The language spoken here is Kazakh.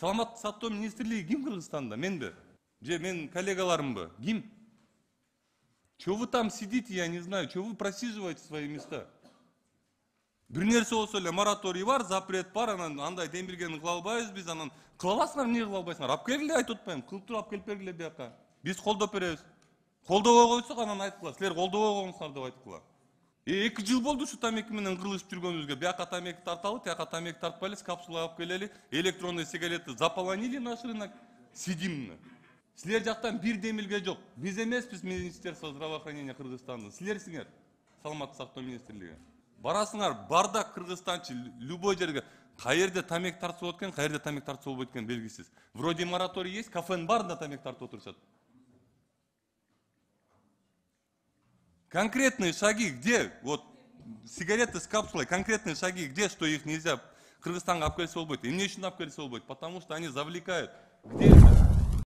саламаттық сақтау министрлиги ким кыргызстанда менби же менин коллегаларымбы ким че вы там сидите я не знаю че вы просиживаете свои места бир нерсе болсо эле мораторий бар запрет бар анан андай дембелгени кыла албайбыз биз анан кыла аласыңар эмне кыла албайсыңар алып келгиле айтып атпаймынбы кылып туруп алып келип бергиле бияка биз колдоп беребиз колдобой койсок анан айтып силер колдобой койгонсуңар деп айтып эки жыл болду ушу тамеки менен кырылышып жүргөнүбүзгө бияка тамеки тарталы тияка тамеки тартпайлы капсула алып келели электронный сигареты заполонили наш рынок сидим силер жактан бир демилге жок биз эмеспиз министерство здравоохранения кыргызстандын силерсиңер саламаттык сактоо министрлиги барасыңар барда кыргызстанчы любой жерге каерде тамеки тартса болот экен каерде тамеки тартса болбойт экен белгисиз вроде мораторий есть кафенин баарында тамеки тартып отурушат Конкретные шаги, где? Вот сигареты с капсулой, конкретные шаги, где, что их нельзя? Кыргызстанга алып келсе болбойт. Эмне үчүн алып келсе Потому что они завлекают. Где это?